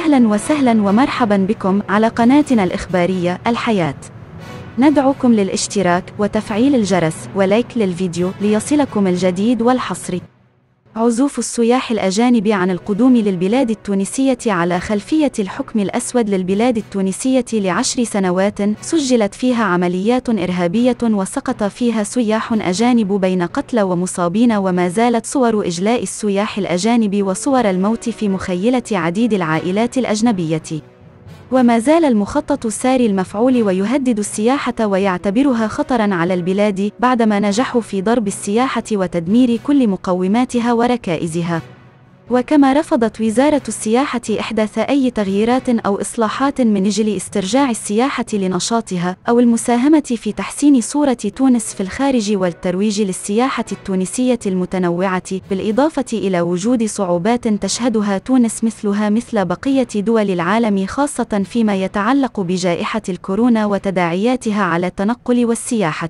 أهلا وسهلا ومرحبا بكم على قناتنا الإخبارية الحياة ندعوكم للاشتراك وتفعيل الجرس ولايك للفيديو ليصلكم الجديد والحصري عزوف السياح الأجانب عن القدوم للبلاد التونسية على خلفية الحكم الأسود للبلاد التونسية لعشر سنوات سجلت فيها عمليات إرهابية وسقط فيها سياح أجانب بين قتلى ومصابين وما زالت صور إجلاء السياح الأجانب وصور الموت في مخيلة عديد العائلات الأجنبية وما زال المخطط الساري المفعول ويهدد السياحة ويعتبرها خطرًا على البلاد بعدما نجحوا في ضرب السياحة وتدمير كل مقوماتها وركائزها. وكما رفضت وزارة السياحة إحداث أي تغييرات أو إصلاحات من أجل استرجاع السياحة لنشاطها أو المساهمة في تحسين صورة تونس في الخارج والترويج للسياحة التونسية المتنوعة، بالإضافة إلى وجود صعوبات تشهدها تونس مثلها مثل بقية دول العالم خاصة فيما يتعلق بجائحة الكورونا وتداعياتها على التنقل والسياحة.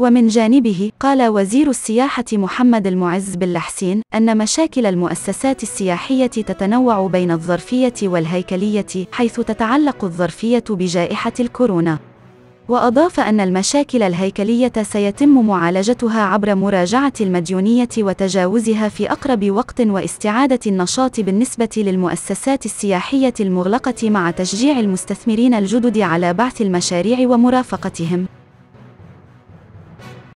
ومن جانبه قال وزير السياحة محمد المعز باللحسين أن مشاكل المؤسسات السياحية تتنوع بين الظرفية والهيكلية حيث تتعلق الظرفية بجائحة الكورونا وأضاف أن المشاكل الهيكلية سيتم معالجتها عبر مراجعة المديونية وتجاوزها في أقرب وقت واستعادة النشاط بالنسبة للمؤسسات السياحية المغلقة مع تشجيع المستثمرين الجدد على بعث المشاريع ومرافقتهم